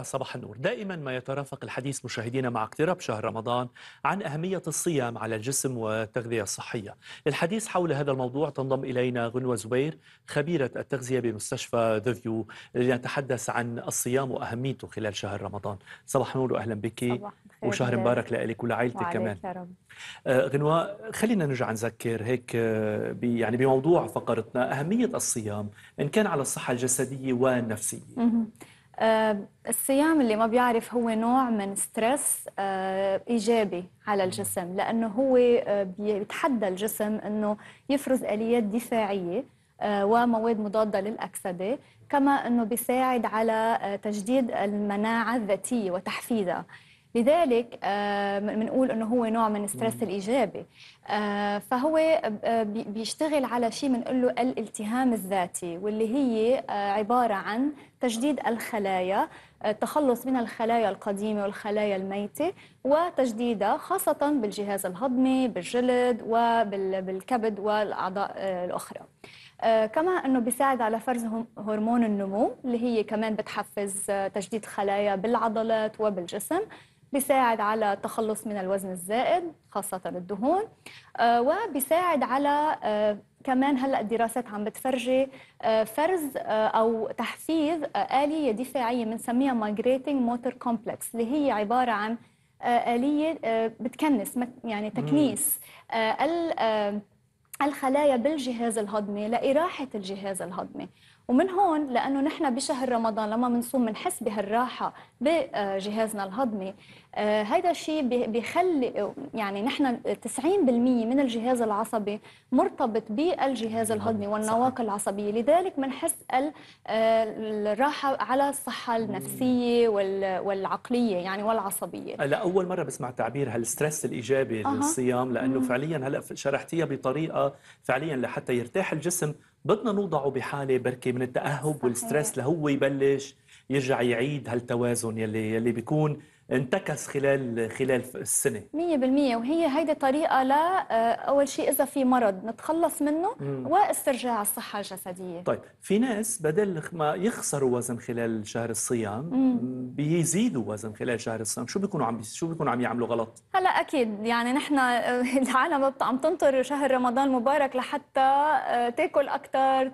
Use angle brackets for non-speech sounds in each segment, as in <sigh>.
صباح النور دائما ما يترافق الحديث مشاهدينا مع اقتراب شهر رمضان عن أهمية الصيام على الجسم والتغذية الصحية للحديث حول هذا الموضوع تنضم إلينا غنوة زبير خبيرة التغذية بمستشفى ذفيو لنتحدث عن الصيام وأهميته خلال شهر رمضان صباح النور وأهلا بك وشهر مبارك لك ولعائلتك كمان رب. آه، غنوة خلينا نرجع نذكر هيك آه، بي يعني بموضوع فقرتنا أهمية الصيام إن كان على الصحة الجسدية والنفسية آه، الصيام اللي ما بيعرف هو نوع من ستريس آه، ايجابي على الجسم لانه هو آه، بيتحدى الجسم انه يفرز اليات دفاعيه ومواد مضاده للاكسده كما انه بيساعد على تجديد المناعه الذاتيه وتحفيزها لذلك بنقول آه، انه هو نوع من الستريس الايجابي آه، فهو آه، بيشتغل على شيء بنقول له الالتهام الذاتي واللي هي عباره عن تجديد الخلايا التخلص من الخلايا القديمة والخلايا الميتة وتجديدها خاصة بالجهاز الهضمي بالجلد وبالكبد والأعضاء الأخرى كما أنه بيساعد على فرز هرمون النمو اللي هي كمان بتحفز تجديد خلايا بالعضلات وبالجسم بيساعد على التخلص من الوزن الزائد خاصة الدهون آه، وبيساعد على آه، كمان هلا الدراسات عم بتفرجي آه، فرز او تحفيز اليه دفاعيه بنسميها مايجريتنج موتور كومبلكس اللي هي عباره عن اليه بتكنس يعني تكنيس الخلايا بالجهاز الهضمي لإراحة الجهاز الهضمي ومن هون لانه نحن بشهر رمضان لما بنصوم بنحس بهالراحه بجهازنا الهضمي هذا آه، الشيء بيخلي يعني نحن 90% من الجهاز العصبي مرتبط بالجهاز الهضمي والنواقل العصبيه لذلك بنحس آه، الراحه على الصحه النفسيه والعقليه يعني والعصبيه هلا اول مره بسمع تعبير هالستريس الايجابي للصيام لانه فعليا هلا شرحتيها بطريقه فعليا لحتى يرتاح الجسم بدنا نوضعه بحاله بركة من التاهب والستريس لهو يبلش يرجع يعيد هالتوازن يلي يلي بيكون انتكس خلال خلال السنه 100% وهي هيدي طريقه لا آه، اول شيء اذا في مرض نتخلص منه مم. واسترجاع الصحه الجسديه طيب في ناس بدل ما يخسروا وزن خلال شهر الصيام مم. بيزيدوا وزن خلال شهر الصيام شو بيكونوا عم شو بيكونوا عم يعملوا غلط هلا اكيد يعني نحن آه، <laughs> العالم عم تنطر شهر رمضان المبارك لحتى آه، تاكل اكثر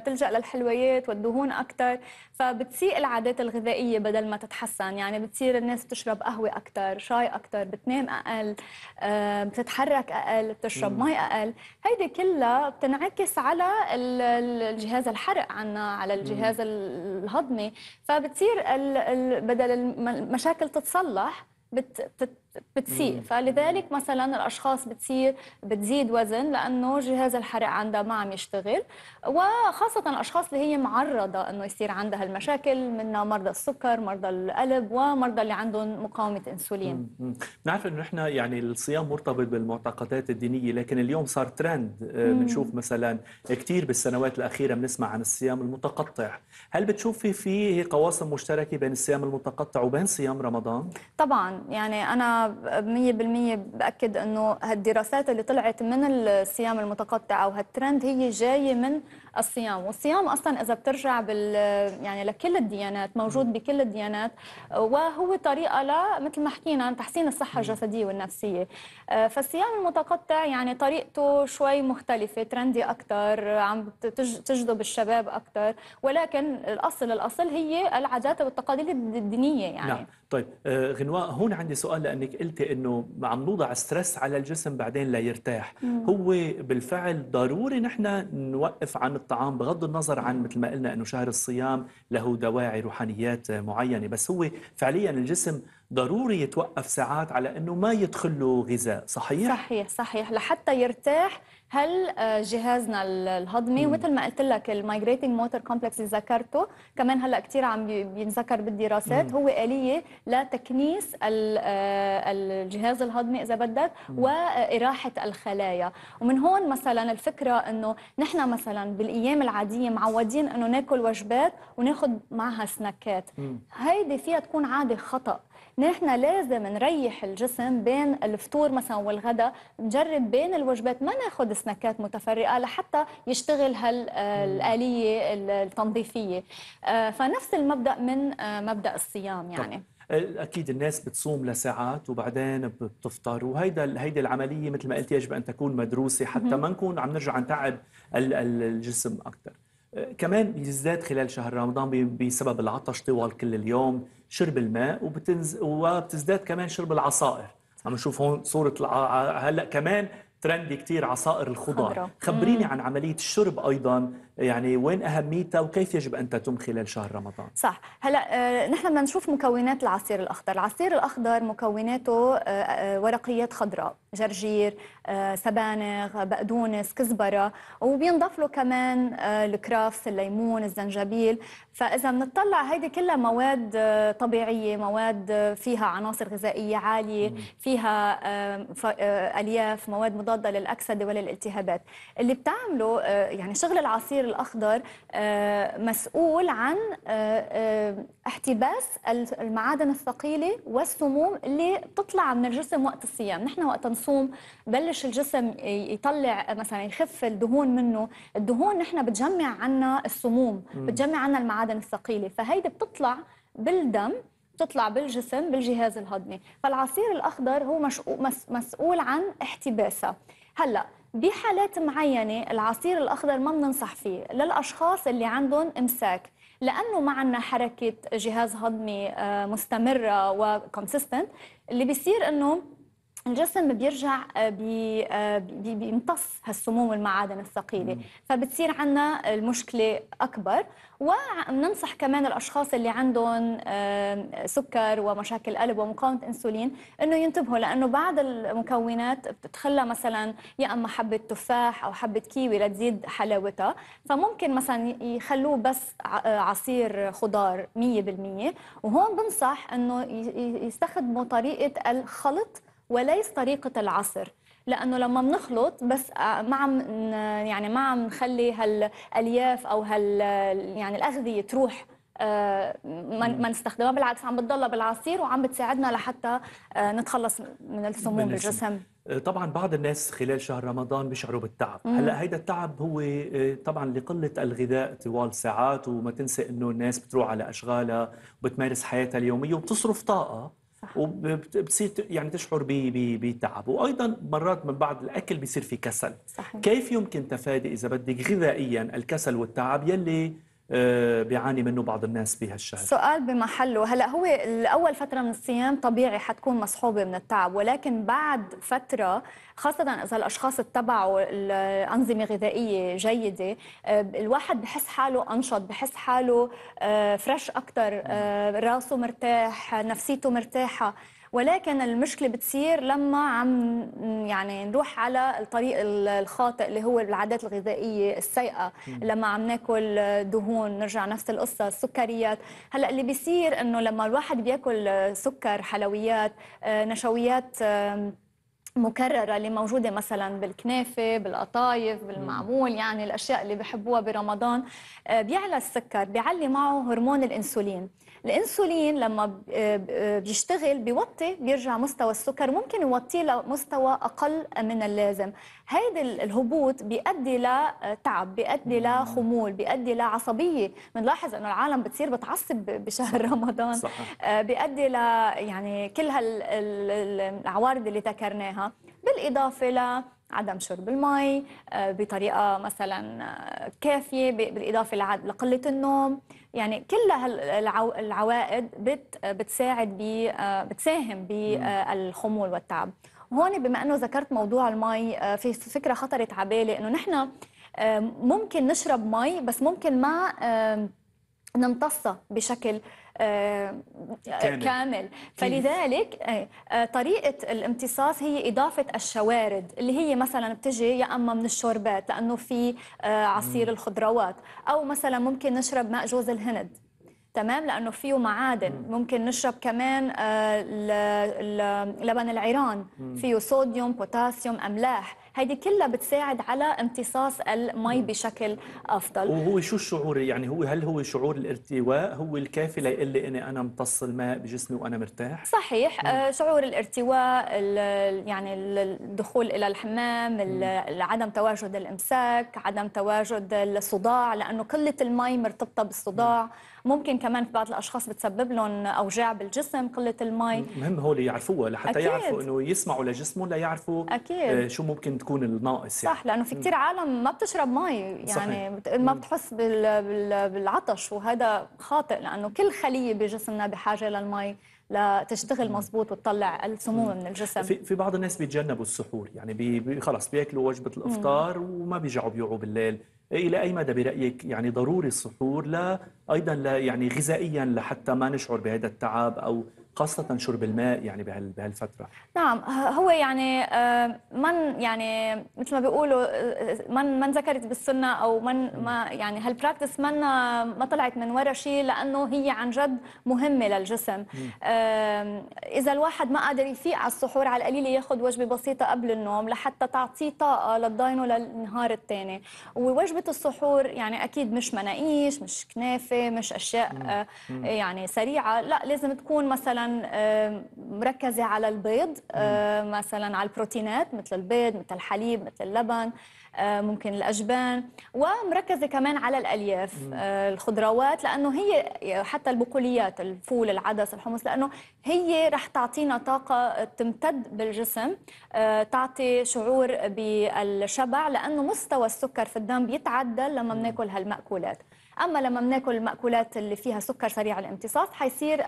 تلجا للحلويات والدهون اكثر فبتسيء العادات الغذائيه بدل ما تتحسن يعني بتصير الناس الناس تشرب قهوة أكثر شاي أكثر بتنام أقل آه، بتتحرك أقل بتشرب مي أقل هيدي كلها بتنعكس على الجهاز الحرق عنا على الجهاز الهضمي فبتصير بدل المشاكل تتصلح بت بتسيء فلذلك مثلا الاشخاص بتصير بتزيد وزن لانه جهاز الحرق عندها ما عم يشتغل وخاصه الاشخاص اللي هي معرضه انه يصير عندها المشاكل من مرضى السكر مرضى القلب ومرضى اللي عندهم مقاومه انسولين نعرف انه احنا يعني الصيام مرتبط بالمعتقدات الدينيه لكن اليوم صار ترند آه، بنشوف مثلا كثير بالسنوات الاخيره بنسمع عن الصيام المتقطع هل بتشوفي فيه قواسم مشتركه بين الصيام المتقطع وبين صيام رمضان طبعا يعني انا انا 100% باكد انه هالدراسات اللي طلعت من الصيام المتقطع او هالترند هي جايه من الصيام والصيام اصلا اذا بترجع بال يعني لكل الديانات موجود بكل الديانات وهو طريقه ل مثل ما حكينا تحسين الصحه الجسديه والنفسيه آه، فالصيام المتقطع يعني طريقته شوي مختلفه ترندي اكثر عم تجذب الشباب اكثر ولكن الاصل الاصل هي العادات والتقاليد الدينيه يعني نعم طيب آه، غنواء هون عندي سؤال لانك قلتي انه عم نوضع ستريس على الجسم بعدين ليرتاح هو بالفعل ضروري نحن نوقف عن الطعام بغض النظر عن مثل ما قلنا انه شهر الصيام له دواعي روحانيات معينه بس هو فعليا الجسم ضروري يتوقف ساعات على انه ما يدخل له غذاء صحيح صحيح صحيح لحتى يرتاح هل آه، جهازنا الهضمي ومثل ما قلت لك المايجريتنج موتور كومبلكس اللي ذكرته كمان هلا كثير عم بينذكر بالدراسات هو اليه لتكنيس آه، الجهاز الهضمي اذا بدك واراحه الخلايا ومن هون مثلا الفكره انه نحن مثلا بالايام العاديه معودين انه ناكل وجبات وناخذ معها سناكات هيدي فيها تكون عاده خطا نحن لازم نريح الجسم بين الفطور مثلا والغداء نجرب بين الوجبات ما ناخذ سناكات متفرقه لحتى يشتغل هالاليه آه، التنظيفيه آه، فنفس المبدا من آه، مبدا الصيام يعني طب. اكيد الناس بتصوم لساعات وبعدين بتفطر وهيدا هيدي العمليه مثل ما قلت يجب ان تكون مدروسه حتى ما نكون عم نرجع نتعب الجسم اكثر كمان بالذات خلال شهر رمضان بسبب العطش طوال كل اليوم شرب الماء وبتنز... وبتزداد كمان شرب العصائر عم نشوف هون صورة الع... هلا كمان ترندي كتير عصائر الخضار خبريني عن عملية الشرب أيضا يعني وين اهميتها وكيف يجب ان تتم خلال شهر رمضان صح هلا آه، نحن بدنا نشوف مكونات العصير الاخضر العصير الاخضر مكوناته آه، آه، ورقيات خضراء جرجير سبانغ بقدونس كزبره وبينضاف له كمان الكرافس الليمون الزنجبيل فاذا بنطلع هيدي كلها مواد طبيعيه مواد فيها عناصر غذائيه عاليه فيها الياف مواد مضاده للاكسده وللالتهابات اللي بتعمله يعني شغل العصير الكبير الأخضر آه، مسؤول عن آه، آه، احتباس المعادن الثقيلة والسموم اللي بتطلع من الجسم وقت الصيام نحن وقت نصوم بلش الجسم يطلع مثلا يخف الدهون منه الدهون نحن بتجمع عنا السموم بتجمع عنا المعادن الثقيلة فهيدي بتطلع بالدم بتطلع بالجسم بالجهاز الهضمي فالعصير الأخضر هو مسؤول عن احتباسها هلأ بحالات معينة العصير الأخضر ما بننصح فيه للأشخاص اللي عندهم إمساك لأنه ما عندنا حركة جهاز هضمي آه، مستمرة وكونسيستنت اللي بيصير أنه الجسم بيرجع آه، آه، بي بي بيمتص هالسموم والمعادن الثقيله فبتصير عنا المشكله اكبر وبننصح كمان الاشخاص اللي عندهم سكر ومشاكل قلب ومقاومه انسولين انه ينتبهوا لانه بعض المكونات بتتخلى مثلا يا اما حبه تفاح او حبه كيوي لتزيد حلاوتها فممكن مثلا يخلوه بس آه، عصير خضار 100% وهون بنصح انه يستخدموا طريقه الخلط وليس طريقه العصر لانه لما بنخلط بس آه، ما عم يعني ما عم نخلي هالالياف او هال يعني الاغذيه تروح آه، ما نستخدمها بالعكس عم بتضلها بالعصير وعم بتساعدنا لحتى آه، نتخلص من السموم بالجسم طبعا بعض الناس خلال شهر رمضان بيشعروا بالتعب مم. هلا هيدا التعب هو طبعا لقله الغذاء طوال ساعات وما تنسى انه الناس بتروح على اشغالها وبتمارس حياتها اليوميه وبتصرف طاقه وبتصير يعني تشعر بتعب وايضا مرات من بعد الاكل بيصير في كسل صحيح. كيف يمكن تفادي اذا بدك غذائيا الكسل والتعب يلي آه، بيعاني منه بعض الناس بهالشهر سؤال بمحله هلا هو الاول فتره من الصيام طبيعي حتكون مصحوبه من التعب ولكن بعد فتره خاصه اذا الاشخاص اتبعوا الانظمه غذائيه جيده آه، الواحد بحس حاله انشط بحس حاله فريش آه، اكثر راسه مرتاح نفسيته مرتاحه ولكن المشكله بتصير لما عم يعني نروح على الطريق الخاطئ اللي هو العادات الغذائيه السيئه لما عم ناكل دهون نرجع نفس القصه السكريات هلا اللي بيصير انه لما الواحد بياكل سكر حلويات آه، نشويات مكررة اللي موجودة مثلا بالكنافة بالقطايف بالمعمول يعني الأشياء اللي بحبوها برمضان آه، بيعلى السكر بيعلي معه هرمون الإنسولين الانسولين لما آه، بيشتغل بيوطي بيرجع مستوى السكر ممكن يوطيه لمستوى اقل من اللازم هيدا الهبوط بيؤدي لتعب آه، بيؤدي لخمول بيؤدي لعصبيه بنلاحظ انه العالم بتصير بتعصب بشهر <laughs> رمضان صحيح. آه، بيؤدي ل يعني كل هالعوارض اللي ذكرناها بالاضافه ل عدم شرب المي آه، بطريقه مثلا آه، كافيه بالاضافه لقله النوم يعني كل العوائد بتساعد آه، بتساهم بالخمول والتعب هون بما انه ذكرت موضوع المي في فكره خطرت على بالي انه نحن ممكن نشرب مي بس ممكن ما نمتصها بشكل آه، كامل, كامل. فلذلك آه، آه، طريقه الامتصاص هي اضافه الشوارد اللي هي مثلا بتجي يا اما من الشوربات لانه في عصير الخضروات او مثلا ممكن نشرب ماء جوز الهند تمام لانه فيه معادن ممكن نشرب كمان لبن العيران فيه صوديوم بوتاسيوم املاح هيدي كلها بتساعد على امتصاص المي بشكل افضل وهو شو الشعور يعني هو هل هو شعور الارتواء هو الكافي ليقول لي اني انا امتص الماء بجسمي وانا مرتاح صحيح مم. آه، شعور الارتواء يعني الدخول الى الحمام عدم تواجد الامساك عدم تواجد الصداع لانه قله المي مرتبطه بالصداع ممكن كمان في بعض الاشخاص بتسبب لهم اوجاع بالجسم قله المي مهم هو يعرفوها لحتى أكيد. يعرفوا انه يسمعوا لجسمهم ليعرفوا آه، أكيد. آه شو ممكن بتكون الناقص يعني. صح لانه في كثير عالم ما بتشرب مي يعني صحيح. ما بتحس بالعطش وهذا خاطئ لانه كل خليه بجسمنا بحاجه للمي لتشتغل مزبوط وتطلع السموم من الجسم في, في بعض الناس بيتجنبوا السحور يعني بي بي خلص بياكلوا وجبه الافطار وما بيجعوا بيوعوا بالليل إيه، الى اي مدى برايك يعني ضروري السحور لا ايضا لا يعني غذائيا لحتى ما نشعر بهذا التعب او خاصة شرب الماء يعني بهالفترة نعم هو يعني آه، من يعني مثل ما بيقولوا آه، آه، من من ذكرت بالسنة أو من ما يعني هالبراكتس من ما طلعت من ورا شيء لأنه هي عن جد مهمة للجسم إذا الواحد ما قادر يفيق على السحور على القليل ياخذ وجبة بسيطة قبل النوم لحتى تعطيه طاقة للداينو للنهار الثاني ووجبة السحور يعني أكيد مش مناقيش مش كنافة مش أشياء يعني سريعة لا لازم تكون مثلا مركزه على البيض مثلا على البروتينات مثل البيض مثل الحليب مثل اللبن ممكن الاجبان ومركزه كمان على الالياف آه، الخضروات لانه هي حتى البقوليات الفول العدس الحمص لانه هي رح تعطينا طاقه تمتد بالجسم آه، تعطي شعور بالشبع لانه مستوى السكر في الدم بيتعدل لما بناكل هالمأكولات اما لما بناكل المأكولات اللي فيها سكر سريع الامتصاص حيصير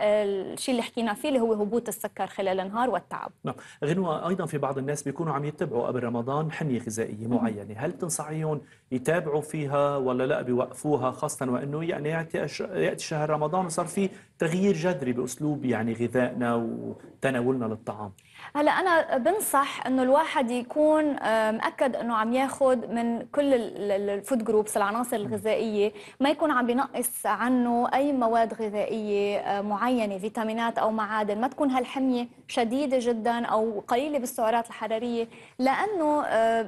الشيء اللي حكينا فيه اللي هو هبوط السكر خلال النهار والتعب نعم غنوة ايضا في بعض الناس بيكونوا عم يتبعوا قبل رمضان حمية غذائية معينة هل تنصحيهم يتابعوا فيها ولا لا بيوقفوها خاصة وانه يعني ياتي شهر رمضان وصار في تغيير جذري باسلوب يعني غذائنا وتناولنا للطعام هلا انا بنصح انه الواحد يكون آه، مأكد انه عم ياخذ من كل الفود جروبس العناصر الغذائيه ما يكون عم بينقص عنه اي مواد غذائيه آه، معينه فيتامينات او معادن ما تكون هالحميه شديده جدا او قليله بالسعرات الحراريه لانه آه،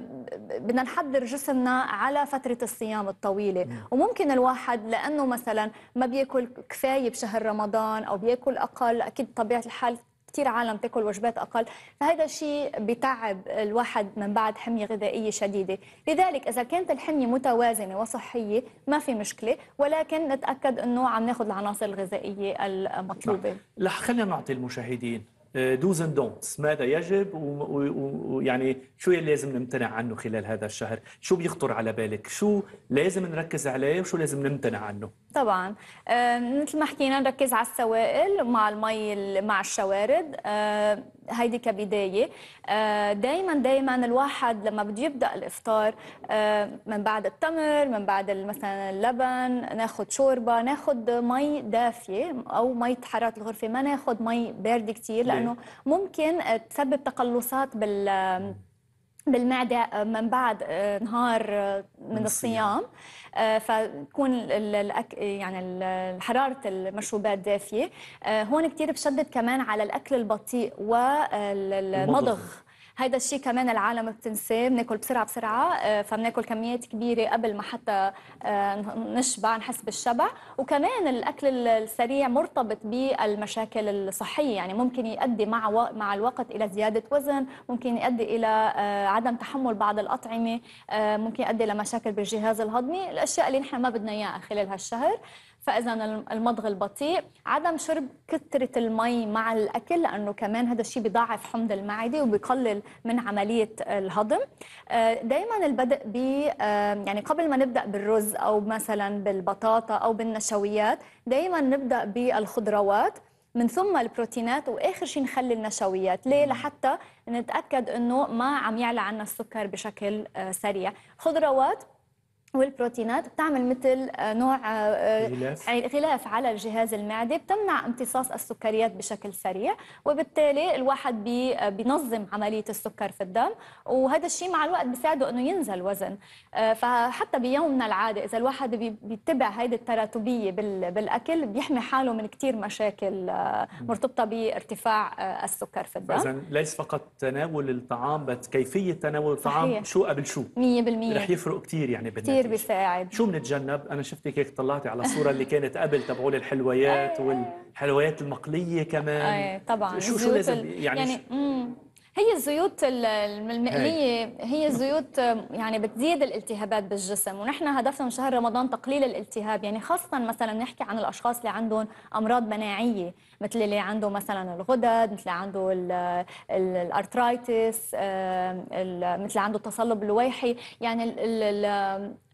بدنا نحضر جسمنا على فتره الصيام الطويله وممكن الواحد لانه مثلا ما بياكل كفايه بشهر رمضان او بياكل اقل اكيد بطبيعه الحال كثير عالم تاكل وجبات اقل فهذا الشيء بتعب الواحد من بعد حميه غذائيه شديده لذلك اذا كانت الحميه متوازنه وصحيه ما في مشكله ولكن نتاكد انه عم ناخذ العناصر الغذائيه المطلوبه نعم. لح خلينا نعطي المشاهدين دوز اند دونتس ماذا يجب ويعني شو لازم نمتنع عنه خلال هذا الشهر شو بيخطر على بالك شو لازم نركز عليه وشو لازم نمتنع عنه طبعا مثل ما حكينا نركز على السوائل مع المي مع الشوارد هيدي كبدايه أه، دائما دائما الواحد لما بده يبدا الافطار أه، من بعد التمر من بعد مثلا اللبن ناخذ شوربه ناخذ مي دافيه او مي حراره الغرفه ما ناخذ مي بارده كثير لانه ممكن تسبب تقلصات بال بالمعدة آه، من بعد آه، نهار آه، من الصيام فتكون الأك... يعني حرارة المشروبات دافية هون كثير بشدد كمان على الأكل البطيء والمضغ هيدا الشيء كمان العالم بتنساه بناكل بسرعه بسرعه آه، فبناكل كميات كبيره قبل ما حتى آه، نشبع نحس بالشبع وكمان الاكل السريع مرتبط بالمشاكل الصحيه يعني ممكن يؤدي مع مع الوقت الى زياده وزن ممكن يؤدي الى آه، عدم تحمل بعض الاطعمه ممكن يؤدي لمشاكل بالجهاز الهضمي الاشياء اللي نحن ما بدنا اياها خلال هالشهر فاذا المضغ البطيء عدم شرب كثره المي مع الاكل لانه كمان هذا الشيء بيضاعف حمض المعده وبيقلل من عمليه الهضم آه، دائما البدء ب آه، يعني قبل ما نبدا بالرز او مثلا بالبطاطا او بالنشويات دائما نبدا بالخضروات من ثم البروتينات واخر شيء نخلي النشويات ليه لحتى نتاكد انه ما عم يعلى عنا السكر بشكل آه، سريع خضروات والبروتينات بتعمل مثل آه، نوع آه، غلاف. آه، غلاف على الجهاز المعدي بتمنع امتصاص السكريات بشكل سريع وبالتالي الواحد بينظم عملية السكر في الدم وهذا الشيء مع الوقت بيساعده أنه ينزل وزن فحتى بيومنا العادي إذا الواحد بيتبع هيدي التراتبية بالأكل بيحمي حاله من كثير مشاكل مرتبطة بارتفاع السكر في الدم فإذا ليس فقط تناول الطعام بس كيفية تناول الطعام صحيح. شو قبل شو 100% رح يفرق كثير يعني بالنسبة كثير بيساعد شو بنتجنب؟ انا شفتك هيك طلعتي على الصوره اللي كانت قبل تبعول الحلويات إيه. والحلويات المقليه كمان ايه طبعا شو شو لازم يعني, يعني هي الزيوت المقلية هي الزيوت يعني بتزيد الالتهابات بالجسم ونحن هدفنا من شهر رمضان تقليل الالتهاب يعني خاصة مثلا نحكي عن الأشخاص اللي عندهم أمراض مناعية مثل اللي عنده مثلا الغدد مثل عنده الارترايتس مثل عنده التصلب الويحي يعني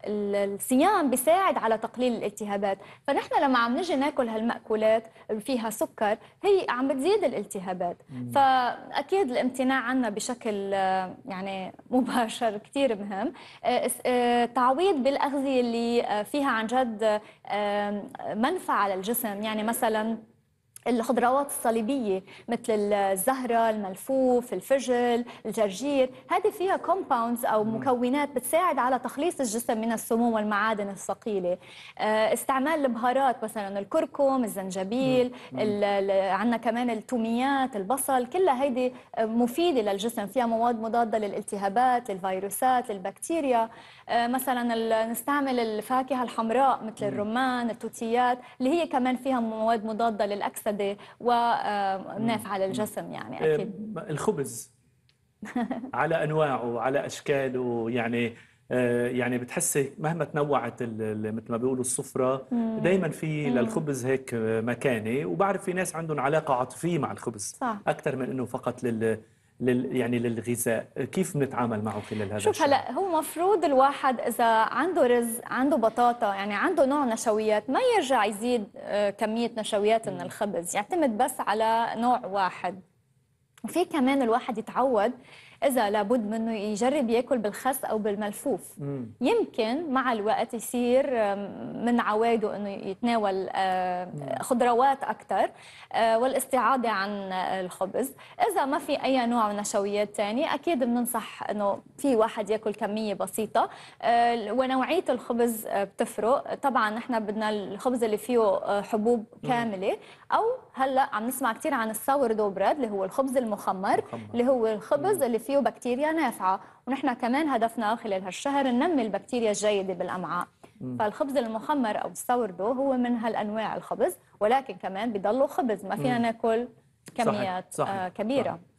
الصيام بيساعد على تقليل الالتهابات فنحن لما عم نجي ناكل هالمأكولات فيها سكر هي عم بتزيد الالتهابات فأكيد الامتناع عنا بشكل يعني مباشر كثير مهم آه، آه، تعويض بالأغذية اللي آه، فيها عن جد منفعة للجسم يعني مثلاً الخضروات الصليبيه مثل الزهره، الملفوف، الفجل، الجرجير، هذه فيها كومباوندز او مكونات بتساعد على تخليص الجسم من السموم والمعادن الثقيله. آه، استعمال البهارات مثلا الكركم، الزنجبيل، عندنا كمان التوميات، البصل، كلها هيدي آه، مفيده للجسم، فيها مواد مضاده للالتهابات، للفيروسات، للبكتيريا. آه، مثلا نستعمل الفاكهه الحمراء مثل الرمان التوتيات اللي هي كمان فيها مواد مضاده للاكسده ونافعه للجسم يعني آه، اكيد الخبز <laughs> على انواعه على اشكاله يعني آه، يعني بتحسي مهما تنوعت مثل ما بيقولوا السفره دائما في للخبز هيك مكانه وبعرف في ناس عندهم علاقه عاطفيه مع الخبز صح. اكثر من انه فقط لل لل يعني للغذاء كيف بنتعامل معه خلال هذا شوف هلا هو مفروض الواحد اذا عنده رز عنده بطاطا يعني عنده نوع نشويات ما يرجع يزيد آه، كميه نشويات من الخبز يعتمد بس على نوع واحد وفي كمان الواحد يتعود اذا لابد منه يجرب ياكل بالخس او بالملفوف مم. يمكن مع الوقت يصير من عواده انه يتناول آه، خضروات اكثر آه، والاستعاضه عن الخبز اذا ما في اي نوع من النشويات تاني اكيد بننصح انه في واحد ياكل كميه بسيطه آه، ونوعيه الخبز بتفرق طبعا نحن بدنا الخبز اللي فيه حبوب كامله او هلا عم نسمع كثير عن الساور دو بريد اللي هو الخبز المخمر مخمر. اللي هو الخبز اللي فيه بكتيريا نافعه ونحن كمان هدفنا خلال هالشهر ننمي البكتيريا الجيده بالامعاء مم. فالخبز المخمر او الساور دو هو من هالانواع الخبز ولكن كمان بضله خبز ما فينا ناكل كميات صحيح. صحيح. آه كبيره صحيح.